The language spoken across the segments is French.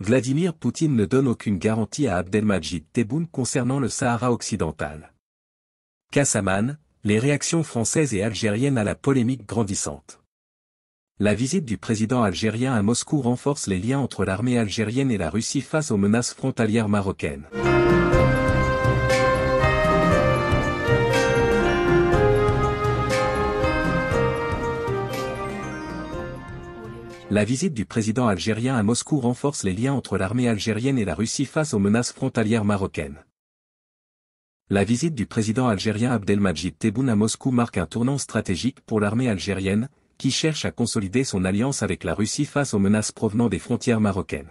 Vladimir Poutine ne donne aucune garantie à Abdelmajid Tebboune concernant le Sahara occidental. Kassaman, les réactions françaises et algériennes à la polémique grandissante. La visite du président algérien à Moscou renforce les liens entre l'armée algérienne et la Russie face aux menaces frontalières marocaines. La visite du président algérien à Moscou renforce les liens entre l'armée algérienne et la Russie face aux menaces frontalières marocaines. La visite du président algérien Abdelmajid Tebboune à Moscou marque un tournant stratégique pour l'armée algérienne, qui cherche à consolider son alliance avec la Russie face aux menaces provenant des frontières marocaines.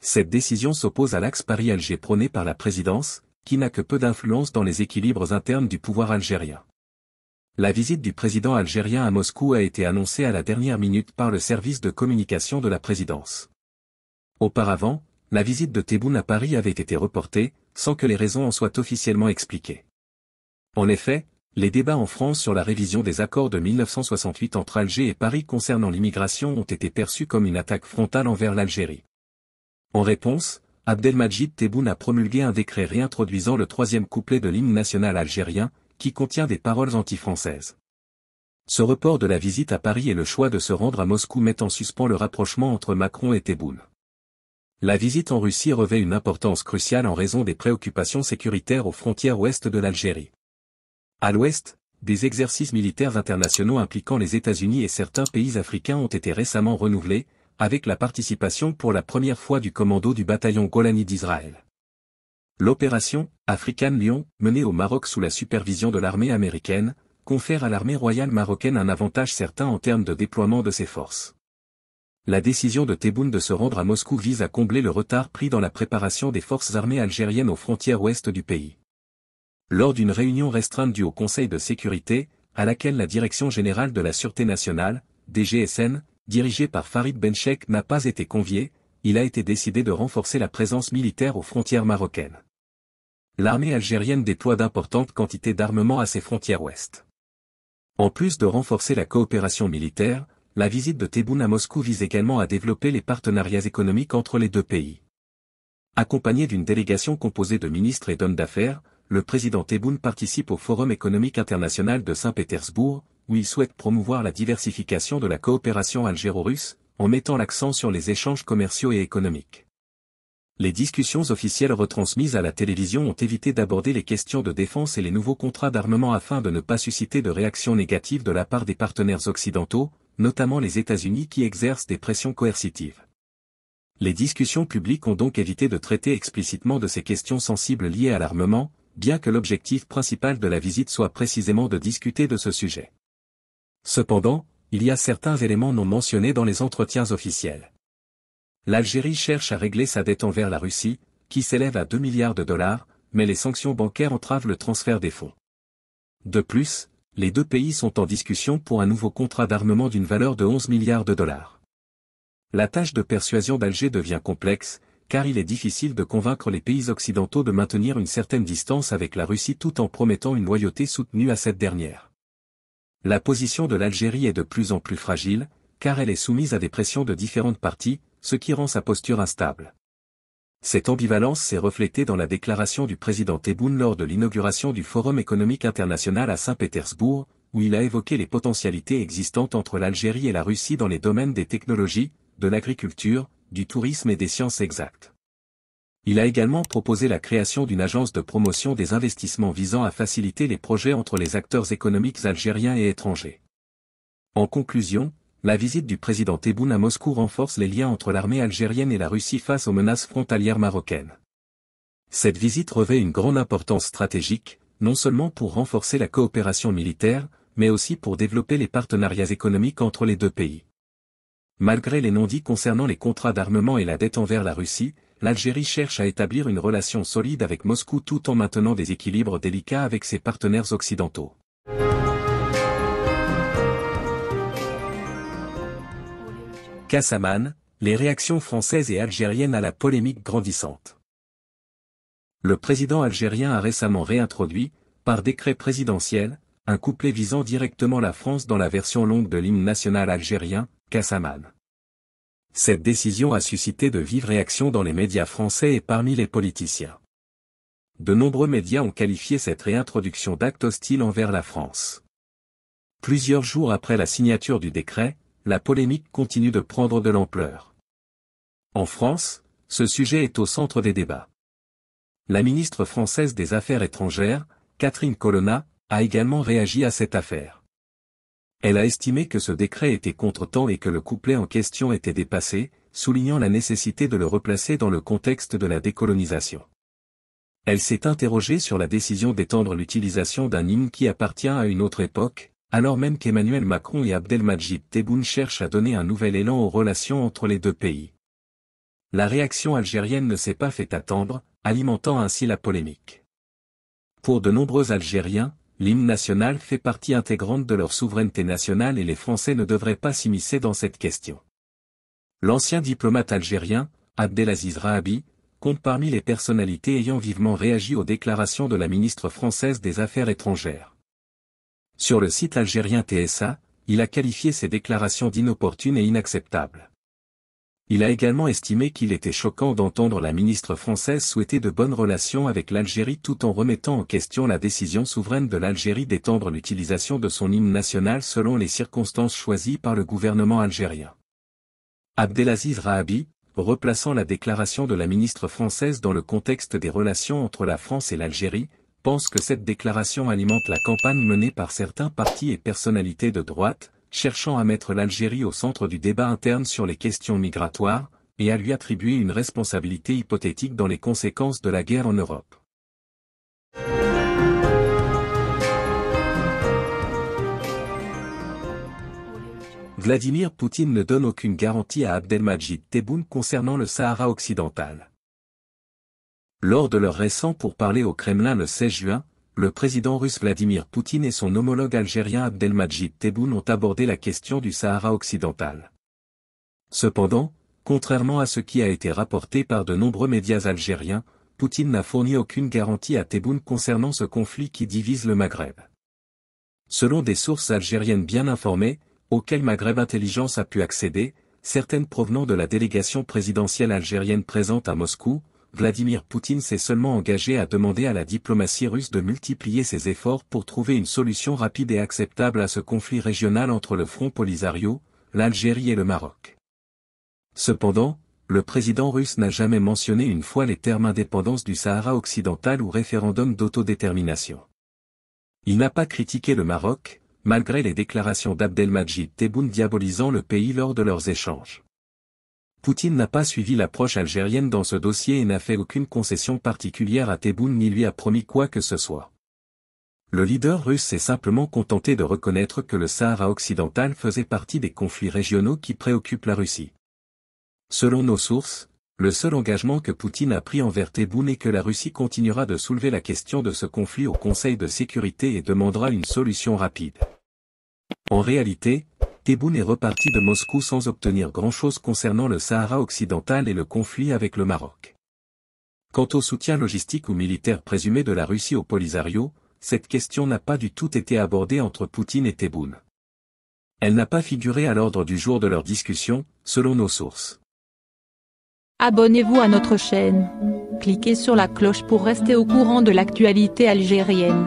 Cette décision s'oppose à l'axe Paris-Alger prôné par la présidence, qui n'a que peu d'influence dans les équilibres internes du pouvoir algérien. La visite du président algérien à Moscou a été annoncée à la dernière minute par le service de communication de la présidence. Auparavant, la visite de Tebboune à Paris avait été reportée, sans que les raisons en soient officiellement expliquées. En effet, les débats en France sur la révision des accords de 1968 entre Alger et Paris concernant l'immigration ont été perçus comme une attaque frontale envers l'Algérie. En réponse, Abdelmajid Tebboune a promulgué un décret réintroduisant le troisième couplet de l'hymne national algérien, qui contient des paroles anti-françaises. Ce report de la visite à Paris et le choix de se rendre à Moscou mettent en suspens le rapprochement entre Macron et Tebboune. La visite en Russie revêt une importance cruciale en raison des préoccupations sécuritaires aux frontières ouest de l'Algérie. À l'ouest, des exercices militaires internationaux impliquant les États-Unis et certains pays africains ont été récemment renouvelés, avec la participation pour la première fois du commando du bataillon Golani d'Israël. L'opération African Lion, menée au Maroc sous la supervision de l'armée américaine, confère à l'armée royale marocaine un avantage certain en termes de déploiement de ses forces. La décision de Tebboune de se rendre à Moscou vise à combler le retard pris dans la préparation des forces armées algériennes aux frontières ouest du pays. Lors d'une réunion restreinte due au Conseil de sécurité, à laquelle la Direction générale de la Sûreté nationale, DGSN, dirigée par Farid Benchek n'a pas été conviée, il a été décidé de renforcer la présence militaire aux frontières marocaines l'armée algérienne déploie d'importantes quantités d'armement à ses frontières ouest. En plus de renforcer la coopération militaire, la visite de Tebboune à Moscou vise également à développer les partenariats économiques entre les deux pays. Accompagné d'une délégation composée de ministres et d'hommes d'affaires, le président Tebboune participe au Forum économique international de Saint-Pétersbourg, où il souhaite promouvoir la diversification de la coopération algéro-russe, en mettant l'accent sur les échanges commerciaux et économiques les discussions officielles retransmises à la télévision ont évité d'aborder les questions de défense et les nouveaux contrats d'armement afin de ne pas susciter de réactions négatives de la part des partenaires occidentaux, notamment les États-Unis qui exercent des pressions coercitives. Les discussions publiques ont donc évité de traiter explicitement de ces questions sensibles liées à l'armement, bien que l'objectif principal de la visite soit précisément de discuter de ce sujet. Cependant, il y a certains éléments non mentionnés dans les entretiens officiels. L'Algérie cherche à régler sa dette envers la Russie, qui s'élève à 2 milliards de dollars, mais les sanctions bancaires entravent le transfert des fonds. De plus, les deux pays sont en discussion pour un nouveau contrat d'armement d'une valeur de 11 milliards de dollars. La tâche de persuasion d'Alger devient complexe, car il est difficile de convaincre les pays occidentaux de maintenir une certaine distance avec la Russie tout en promettant une loyauté soutenue à cette dernière. La position de l'Algérie est de plus en plus fragile, car elle est soumise à des pressions de différentes parties, ce qui rend sa posture instable. Cette ambivalence s'est reflétée dans la déclaration du président Tebboune lors de l'inauguration du Forum économique international à Saint-Pétersbourg, où il a évoqué les potentialités existantes entre l'Algérie et la Russie dans les domaines des technologies, de l'agriculture, du tourisme et des sciences exactes. Il a également proposé la création d'une agence de promotion des investissements visant à faciliter les projets entre les acteurs économiques algériens et étrangers. En conclusion, la visite du président Tebboune à Moscou renforce les liens entre l'armée algérienne et la Russie face aux menaces frontalières marocaines. Cette visite revêt une grande importance stratégique, non seulement pour renforcer la coopération militaire, mais aussi pour développer les partenariats économiques entre les deux pays. Malgré les non-dits concernant les contrats d'armement et la dette envers la Russie, l'Algérie cherche à établir une relation solide avec Moscou tout en maintenant des équilibres délicats avec ses partenaires occidentaux. Kassaman, les réactions françaises et algériennes à la polémique grandissante. Le président algérien a récemment réintroduit, par décret présidentiel, un couplet visant directement la France dans la version longue de l'hymne national algérien, Kassaman. Cette décision a suscité de vives réactions dans les médias français et parmi les politiciens. De nombreux médias ont qualifié cette réintroduction d'acte hostile envers la France. Plusieurs jours après la signature du décret, la polémique continue de prendre de l'ampleur. En France, ce sujet est au centre des débats. La ministre française des Affaires étrangères, Catherine Colonna, a également réagi à cette affaire. Elle a estimé que ce décret était contre-temps et que le couplet en question était dépassé, soulignant la nécessité de le replacer dans le contexte de la décolonisation. Elle s'est interrogée sur la décision d'étendre l'utilisation d'un hymne qui appartient à une autre époque, alors même qu'Emmanuel Macron et Abdelmajid Tebboune cherchent à donner un nouvel élan aux relations entre les deux pays. La réaction algérienne ne s'est pas fait attendre, alimentant ainsi la polémique. Pour de nombreux Algériens, l'hymne national fait partie intégrante de leur souveraineté nationale et les Français ne devraient pas s'immiscer dans cette question. L'ancien diplomate algérien, Abdelaziz Rahabi, compte parmi les personnalités ayant vivement réagi aux déclarations de la ministre française des Affaires étrangères. Sur le site algérien TSA, il a qualifié ces déclarations d'inopportunes et inacceptables. Il a également estimé qu'il était choquant d'entendre la ministre française souhaiter de bonnes relations avec l'Algérie tout en remettant en question la décision souveraine de l'Algérie d'étendre l'utilisation de son hymne national selon les circonstances choisies par le gouvernement algérien. Abdelaziz Rahabi, replaçant la déclaration de la ministre française dans le contexte des relations entre la France et l'Algérie, pense que cette déclaration alimente la campagne menée par certains partis et personnalités de droite, cherchant à mettre l'Algérie au centre du débat interne sur les questions migratoires, et à lui attribuer une responsabilité hypothétique dans les conséquences de la guerre en Europe. Vladimir Poutine ne donne aucune garantie à Abdelmajid Tebboune concernant le Sahara occidental. Lors de leur récent parler au Kremlin le 16 juin, le président russe Vladimir Poutine et son homologue algérien Abdelmajid Tebboune ont abordé la question du Sahara occidental. Cependant, contrairement à ce qui a été rapporté par de nombreux médias algériens, Poutine n'a fourni aucune garantie à Tebboune concernant ce conflit qui divise le Maghreb. Selon des sources algériennes bien informées, auxquelles Maghreb Intelligence a pu accéder, certaines provenant de la délégation présidentielle algérienne présente à Moscou, Vladimir Poutine s'est seulement engagé à demander à la diplomatie russe de multiplier ses efforts pour trouver une solution rapide et acceptable à ce conflit régional entre le Front Polisario, l'Algérie et le Maroc. Cependant, le président russe n'a jamais mentionné une fois les termes indépendance du Sahara occidental ou référendum d'autodétermination. Il n'a pas critiqué le Maroc, malgré les déclarations d'Abdelmajid Tebboune diabolisant le pays lors de leurs échanges. Poutine n'a pas suivi l'approche algérienne dans ce dossier et n'a fait aucune concession particulière à Tebboune ni lui a promis quoi que ce soit. Le leader russe s'est simplement contenté de reconnaître que le Sahara occidental faisait partie des conflits régionaux qui préoccupent la Russie. Selon nos sources, le seul engagement que Poutine a pris envers Tebboune est que la Russie continuera de soulever la question de ce conflit au Conseil de sécurité et demandera une solution rapide. En réalité, Tebboune est reparti de Moscou sans obtenir grand-chose concernant le Sahara occidental et le conflit avec le Maroc. Quant au soutien logistique ou militaire présumé de la Russie au Polisario, cette question n'a pas du tout été abordée entre Poutine et Tebboune. Elle n'a pas figuré à l'ordre du jour de leur discussion, selon nos sources. Abonnez-vous à notre chaîne. Cliquez sur la cloche pour rester au courant de l'actualité algérienne.